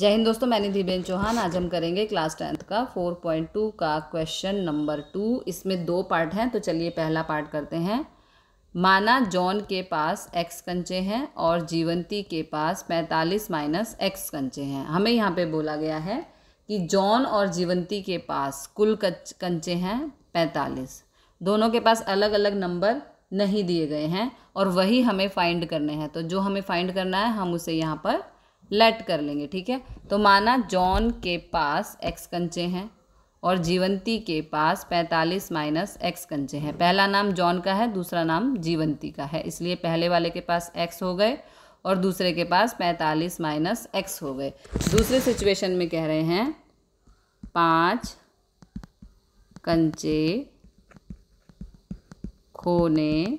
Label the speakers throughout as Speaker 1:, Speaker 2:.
Speaker 1: जय हिंद दोस्तों मैंने धीबेन चौहान आज हम करेंगे क्लास टेंथ का 4.2 का क्वेश्चन नंबर टू इसमें दो पार्ट हैं तो चलिए पहला पार्ट करते हैं माना जॉन के पास एक्स कंचे हैं और जीवंती के पास 45 माइनस एक्स कंचे हैं हमें यहाँ पे बोला गया है कि जॉन और जीवंती के पास कुल कंचे हैं पैंतालीस दोनों के पास अलग अलग नंबर नहीं दिए गए हैं और वही हमें फाइंड करने हैं तो जो हमें फाइंड करना है हम उसे यहाँ पर लेट कर लेंगे ठीक है तो माना जॉन के पास एक्स कंचे हैं और जीवंती के पास 45 माइनस एक्स कंचे हैं पहला नाम जॉन का है दूसरा नाम जीवंती का है इसलिए पहले वाले के पास एक्स हो गए और दूसरे के पास 45 माइनस एक्स हो गए दूसरे सिचुएशन में कह रहे हैं पाँच कंचे खोने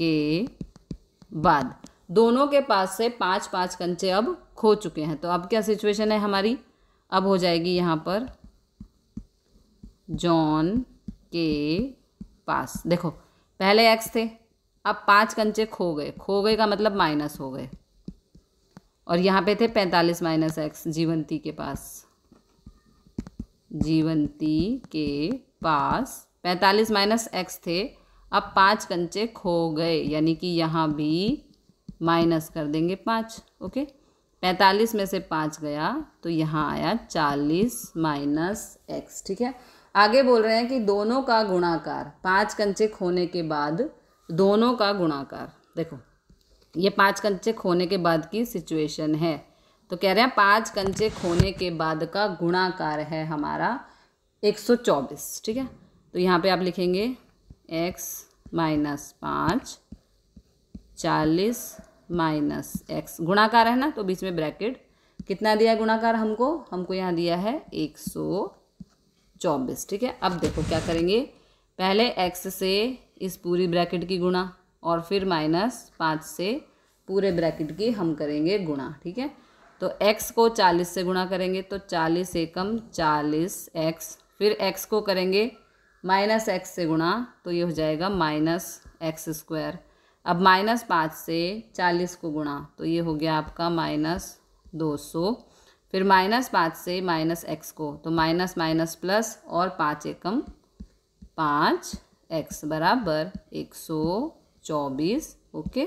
Speaker 1: के बाद दोनों के पास से पाँच पाँच कंचे अब खो चुके हैं तो अब क्या सिचुएशन है हमारी अब हो जाएगी यहाँ पर जॉन के पास देखो पहले एक्स थे अब पाँच कंचे खो गए खो गए का मतलब माइनस हो गए और यहाँ पे थे पैंतालीस माइनस एक्स जीवंती के पास जीवंती के पास पैंतालीस माइनस एक्स थे अब पाँच कंचे खो गए यानी कि यहाँ भी माइनस कर देंगे पाँच ओके पैंतालीस में से पाँच गया तो यहाँ आया चालीस माइनस एक्स ठीक है आगे बोल रहे हैं कि दोनों का गुणाकार पाँच कंचे खोने के बाद दोनों का गुणाकार देखो ये पाँच कंचे खोने के बाद की सिचुएशन है तो कह रहे हैं पाँच कंचे खोने के बाद का गुणाकार है हमारा एक सौ चौबीस ठीक है तो यहाँ पे आप लिखेंगे एक्स माइनस पाँच चालीस माइनस एक्स गुणाकार है ना तो बीच में ब्रैकेट कितना दिया गुणाकार हमको हमको यहाँ दिया है एक सौ चौबीस ठीक है अब देखो क्या करेंगे पहले एक्स से इस पूरी ब्रैकेट की गुणा और फिर माइनस पाँच से पूरे ब्रैकेट की हम करेंगे गुणा ठीक है तो x को 40 से गुणा करेंगे तो 40 एकम चालीस एक्स फिर x को करेंगे माइनस एक्स से गुणा तो ये हो जाएगा माइनस एक्स स्क्वायर अब माइनस पाँच से चालीस को गुणा तो ये हो गया आपका माइनस दो सौ फिर माइनस पाँच से माइनस एक्स को तो माइनस माइनस प्लस और पाँच एकम पाँच एक्स बराबर एक सौ चौबीस ओके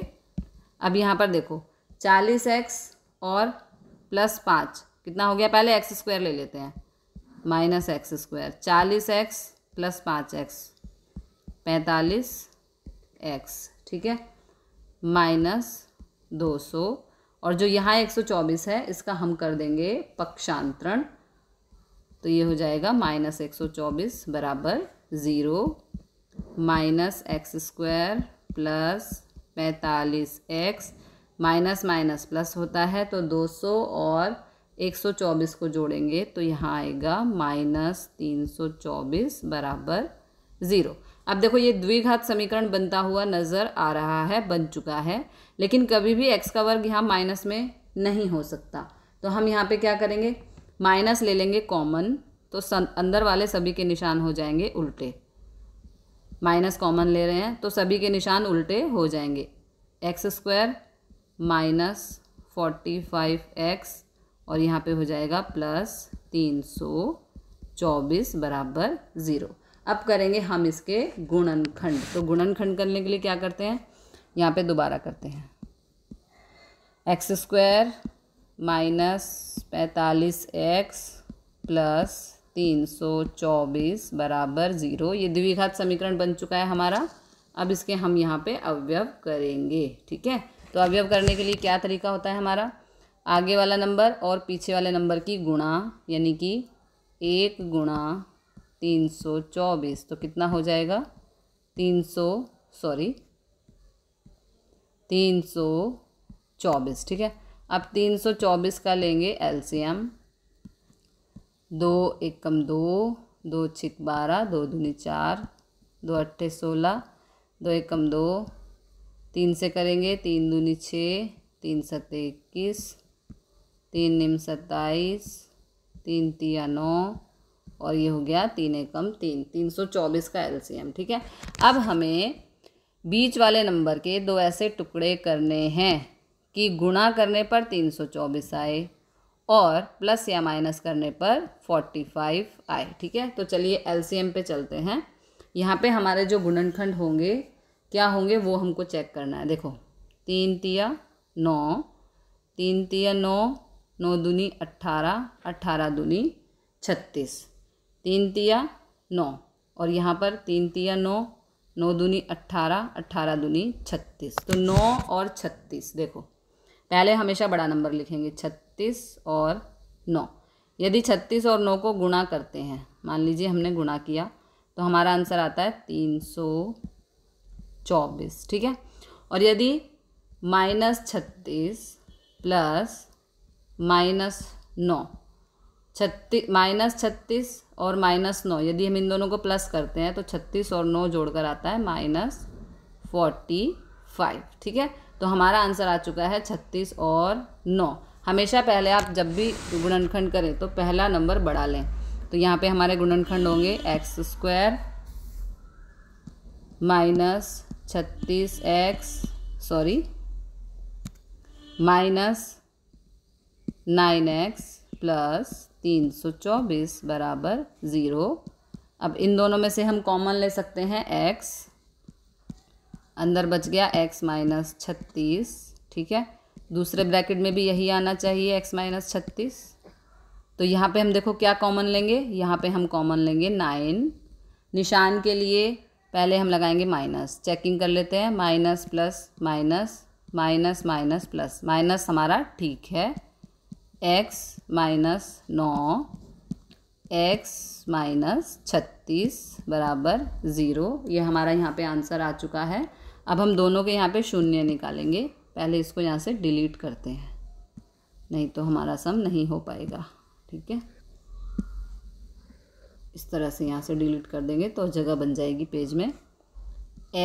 Speaker 1: अब यहाँ पर देखो चालीस एक्स और प्लस पाँच कितना हो गया पहले एक्स स्क्वायर ले लेते हैं माइनस एक्स स्क्वायर चालीस एक्स प्लस पाँच एक्स पैंतालीस एक्स ठीक है माइनस दो सौ और जो यहाँ एक सौ चौबीस है इसका हम कर देंगे पक्षांतरण तो ये हो जाएगा माइनस एक सौ चौबीस बराबर zero minus x square plus पैंतालीस एक्स माइनस माइनस प्लस होता है तो दो सौ और एक सौ चौबीस को जोड़ेंगे तो यहाँ आएगा माइनस तीन सौ चौबीस बराबर ज़ीरो अब देखो ये द्विघात समीकरण बनता हुआ नज़र आ रहा है बन चुका है लेकिन कभी भी एक्स का वर्ग यहाँ माइनस में नहीं हो सकता तो हम यहाँ पे क्या करेंगे माइनस ले लेंगे कॉमन तो अंदर वाले सभी के निशान हो जाएंगे उल्टे माइनस कॉमन ले रहे हैं तो सभी के निशान उल्टे हो जाएंगे x square minus forty five x और यहाँ पे हो जाएगा प्लस तीन सौ चौबीस बराबर ज़ीरो अब करेंगे हम इसके गुणनखंड तो गुणनखंड करने के लिए क्या करते हैं यहाँ पे दोबारा करते हैं एक्स स्क्वायर माइनस पैंतालीस एक्स प्लस तीन सौ चौबीस बराबर ज़ीरो ये द्विघात समीकरण बन चुका है हमारा अब इसके हम यहाँ पे अवयव करेंगे ठीक है तो अवयव करने के लिए क्या तरीका होता है हमारा आगे वाला नंबर और पीछे वाले नंबर की गुणा यानी कि एक गुणा तीन सौ चौबीस तो कितना हो जाएगा तीन सौ सॉरी तीन सौ चौबीस ठीक है अब तीन सौ चौबीस का लेंगे एलसीएम दो एकम दो दो छिक बारह दो दूनी चार दो अट्ठे सोलह दो एकम दो तीन से करेंगे तीन दूनी छः तीन सत इक्कीस तीन निम सत्ताईस तीन तिया नौ और ये हो गया तीन एकम तीन तीन सौ चौबीस का एलसीएम ठीक है अब हमें बीच वाले नंबर के दो ऐसे टुकड़े करने हैं कि गुणा करने पर तीन सौ चौबीस आए और प्लस या माइनस करने पर फोर्टी फाइव आए ठीक है तो चलिए एलसीएम पे चलते हैं यहाँ पे हमारे जो गुणनखंड होंगे क्या होंगे वो हमको चेक करना है देखो तीन तिया नौ तीन तिया नौ नौ दूनी अट्ठारह अट्ठारह दूनी छत्तीस तीन तिया नौ और यहाँ पर तीन तिया नौ नौ दूनी अट्ठारह अट्ठारह दूनी छत्तीस तो नौ और छत्तीस देखो पहले हमेशा बड़ा नंबर लिखेंगे छत्तीस और नौ यदि छत्तीस और नौ को गुणा करते हैं मान लीजिए हमने गुणा किया तो हमारा आंसर आता है तीन सौ चौबीस ठीक है और यदि माइनस छत्तीस प्लस माइनस नौ छत्तीस माइनस छत्तीस और माइनस नौ यदि हम इन दोनों को प्लस करते हैं तो छत्तीस और नौ जोड़कर आता है माइनस फोर्टी फाइव ठीक है तो हमारा आंसर आ चुका है छत्तीस और नौ हमेशा पहले आप जब भी गुणनखंड करें तो पहला नंबर बढ़ा लें तो यहाँ पे हमारे गुणनखंड होंगे एक्स स्क्वायर माइनस छत्तीस x sorry minus nine x plus तीन सौ चौबीस बराबर ज़ीरो अब इन दोनों में से हम कॉमन ले सकते हैं एक्स अंदर बच गया एक्स माइनस छत्तीस ठीक है दूसरे ब्रैकेट में भी यही आना चाहिए एक्स माइनस छत्तीस तो यहाँ पे हम देखो क्या कॉमन लेंगे यहाँ पे हम कॉमन लेंगे नाइन निशान के लिए पहले हम लगाएंगे माइनस चेकिंग कर लेते हैं minus plus minus minus minus plus minus हमारा ठीक है एक्स माइनस नौ एक्स माइनस छत्तीस बराबर ज़ीरो ये हमारा यहाँ पे आंसर आ चुका है अब हम दोनों के यहाँ पे शून्य निकालेंगे पहले इसको यहाँ से डिलीट करते हैं नहीं तो हमारा सम नहीं हो पाएगा ठीक है इस तरह से यहाँ से डिलीट कर देंगे तो जगह बन जाएगी पेज में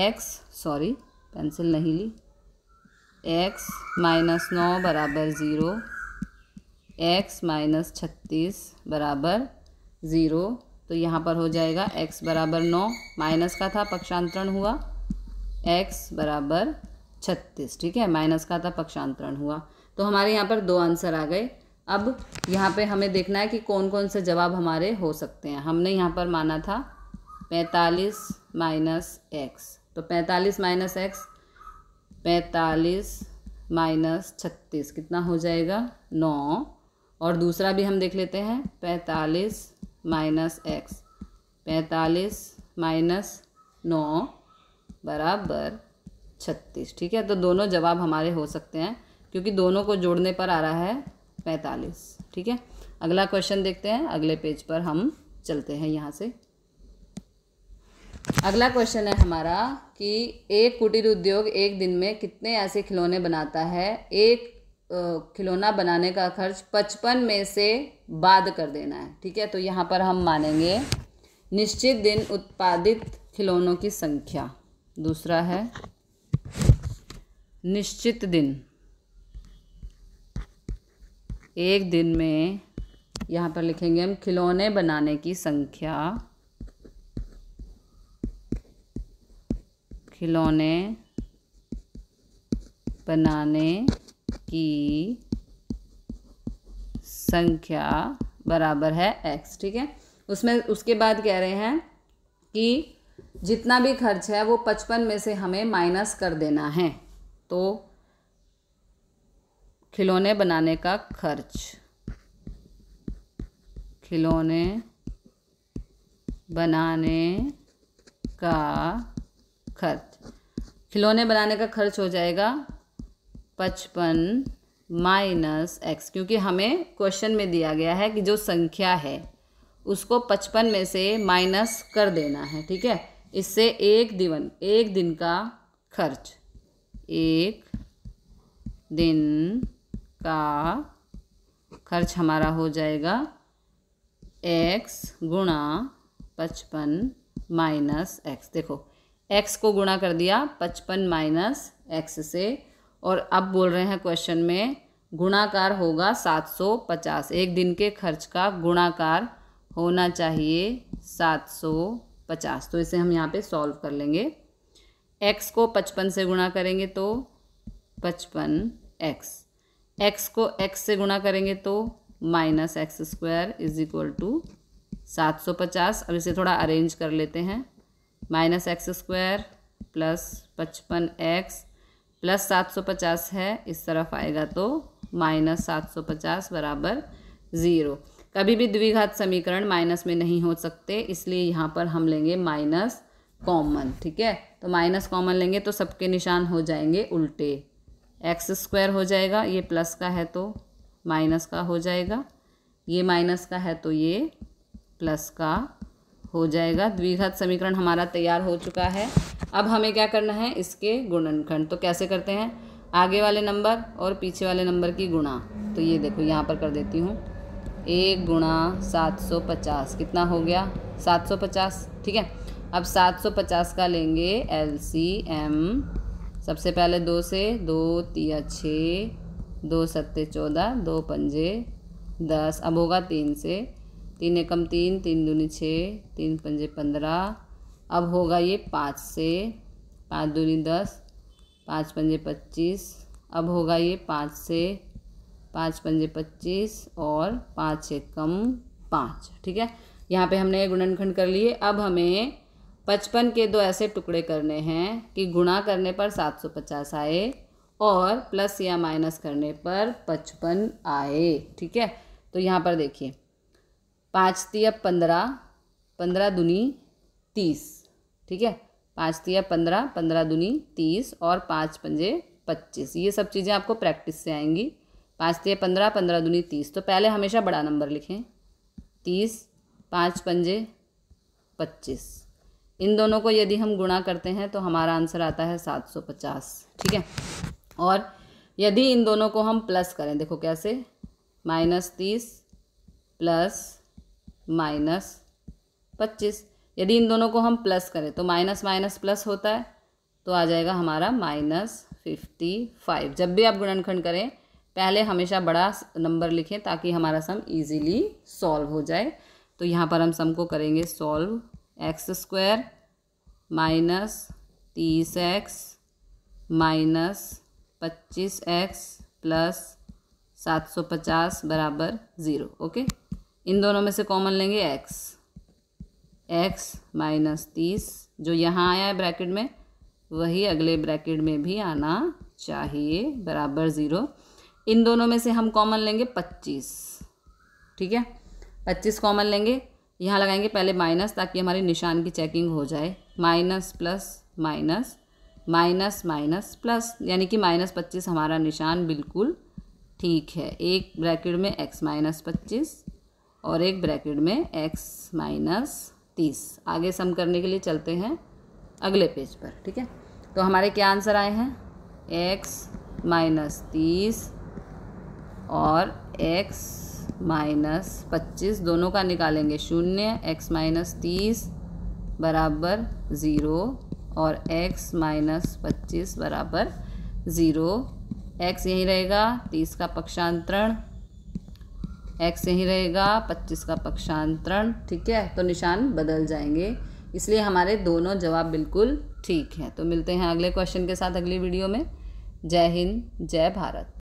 Speaker 1: एक्स सॉरी पेंसिल नहीं ली एक्स माइनस नौ बराबर ज़ीरो एक्स माइनस छत्तीस बराबर ज़ीरो तो यहाँ पर हो जाएगा एक्स बराबर नौ माइनस का था पक्षांतरण हुआ एक्स बराबर छत्तीस ठीक है माइनस का था पक्षांतरण हुआ तो हमारे यहाँ पर दो आंसर आ गए अब यहाँ पे हमें देखना है कि कौन कौन से जवाब हमारे हो सकते हैं हमने यहाँ पर माना था पैंतालीस माइनस एक्स तो पैंतालीस माइनस एक्स पैंतालीस माइनस छत्तीस कितना हो जाएगा नौ और दूसरा भी हम देख लेते हैं पैंतालीस माइनस एक्स पैंतालीस माइनस नौ बराबर छत्तीस ठीक है तो दोनों जवाब हमारे हो सकते हैं क्योंकि दोनों को जोड़ने पर आ रहा है पैंतालीस ठीक है अगला क्वेश्चन देखते हैं अगले पेज पर हम चलते हैं यहाँ से अगला क्वेश्चन है हमारा कि एक कुटीर उद्योग एक दिन में कितने ऐसे खिलौने बनाता है एक खिलौना बनाने का खर्च पचपन में से बाद कर देना है ठीक है तो यहाँ पर हम मानेंगे निश्चित दिन उत्पादित खिलौनों की संख्या दूसरा है निश्चित दिन एक दिन में यहाँ पर लिखेंगे हम खिलौने बनाने की संख्या खिलौने बनाने की संख्या बराबर है एक्स ठीक है उसमें उसके बाद कह रहे हैं कि जितना भी खर्च है वो पचपन में से हमें माइनस कर देना है तो खिलौने बनाने का खर्च खिलौने बनाने का खर्च खिलौने बनाने का खर्च हो जाएगा पचपन माइनस एक्स क्योंकि हमें क्वेश्चन में दिया गया है कि जो संख्या है उसको पचपन में से माइनस कर देना है ठीक है इससे एक दिवन एक दिन का खर्च एक दिन का खर्च हमारा हो जाएगा एक्स गुणा पचपन माइनस एक्स देखो एक्स को गुणा कर दिया पचपन माइनस एक्स से और अब बोल रहे हैं क्वेश्चन में गुणाकार होगा सात सौ पचास एक दिन के खर्च का गुणाकार होना चाहिए सात सौ पचास तो इसे हम यहाँ पे सॉल्व कर लेंगे एक्स को पचपन से गुणा करेंगे तो पचपन एक्स एक्स को एक्स से गुणा करेंगे तो minus x square is equal to सात सौ पचास अब इसे थोड़ा अरेंज कर लेते हैं माइनस एक्स स्क्वायर प्लस पचपन एक्स प्लस सात सौ पचास है इस तरफ आएगा तो माइनस सात सौ पचास बराबर ज़ीरो कभी भी द्विघात समीकरण माइनस में नहीं हो सकते इसलिए यहाँ पर हम लेंगे माइनस कॉमन ठीक है तो माइनस कॉमन लेंगे तो सबके निशान हो जाएंगे उल्टे एक्स स्क्वायर हो जाएगा ये प्लस का है तो माइनस का हो जाएगा ये माइनस का है तो ये प्लस का हो जाएगा द्विघात समीकरण हमारा तैयार हो चुका है अब हमें क्या करना है इसके गुणनखंड तो कैसे करते हैं आगे वाले नंबर और पीछे वाले नंबर की गुणा तो ये देखो यहाँ पर कर देती हूँ एक गुणा सात सौ पचास कितना हो गया सात सौ पचास ठीक है अब सात सौ पचास का लेंगे एल सी एम सबसे पहले दो से दो तिया छः दो सत्ते चौदह दो पंजे दस अब होगा तीन से तीन एकम तीन तीन दूनी छः तीन पंजे पंद्रह अब होगा ये पाँच से पाँच दूनी दस पाँच पंजे पच्चीस अब होगा ये पाँच से पाँच पंजे पच्चीस और पाँच एकम पाँच ठीक है यहाँ पे हमने गुणनखंड कर लिए अब हमें पचपन के दो ऐसे टुकड़े करने हैं कि गुणा करने पर सात सौ पचास आए और प्लस या माइनस करने पर पचपन आए ठीक है तो यहाँ पर देखिए पाँच तिया पंद्रह पंद्रह दुनी तीस ठीक है पाँच तिया पंद्रह पंद्रह दुनी तीस और पाँच पंजे पच्चीस ये सब चीज़ें आपको प्रैक्टिस से आएंगी पाँच तिया पंद्रह पंद्रह दुनी तीस तो पहले हमेशा बड़ा नंबर लिखें तीस पाँच पंजे पच्चीस इन दोनों को यदि हम गुणा करते हैं तो हमारा आंसर आता है सात सौ पचास ठीक है और यदि इन दोनों को हम प्लस करें देखो कैसे माइनस तीस प्लस माइनस पच्चीस यदि इन दोनों को हम प्लस करें तो माइनस माइनस प्लस होता है तो आ जाएगा हमारा माइनस फिफ्टी फाइव जब भी आप गुणनखंड करें पहले हमेशा बड़ा नंबर लिखें ताकि हमारा सम इजीली सॉल्व हो जाए तो यहाँ पर हम सम को करेंगे सॉल्व एक्स स्क्वायर माइनस तीस एक्स माइनस पच्चीस एक्स प्लस सात सौ पचास बराबर ज़ीरो ओके इन दोनों में से कॉमन लेंगे एक्स एक्स माइनस तीस जो यहाँ आया है ब्रैकेट में वही अगले ब्रैकेट में भी आना चाहिए बराबर ज़ीरो इन दोनों में से हम कॉमन लेंगे पच्चीस ठीक है पच्चीस कॉमन लेंगे यहाँ लगाएंगे पहले माइनस ताकि हमारी निशान की चेकिंग हो जाए minus plus minus minus minus plus यानी कि माइनस पच्चीस हमारा निशान बिल्कुल ठीक है एक ब्रैकेट में एक्स माइनस पच्चीस और एक ब्रैकेट में x माइनस तीस आगे सम करने के लिए चलते हैं अगले पेज पर ठीक है तो हमारे क्या आंसर आए हैं x माइनस तीस और x माइनस पच्चीस दोनों का निकालेंगे शून्य x माइनस तीस बराबर ज़ीरो और x माइनस पच्चीस बराबर ज़ीरो एक्स यहीं रहेगा तीस का पक्षांतरण एक्स यहीं रहेगा पच्चीस का पक्षांतरण ठीक है तो निशान बदल जाएंगे इसलिए हमारे दोनों जवाब बिल्कुल ठीक हैं तो मिलते हैं अगले क्वेश्चन के साथ अगली वीडियो में जय हिंद जय भारत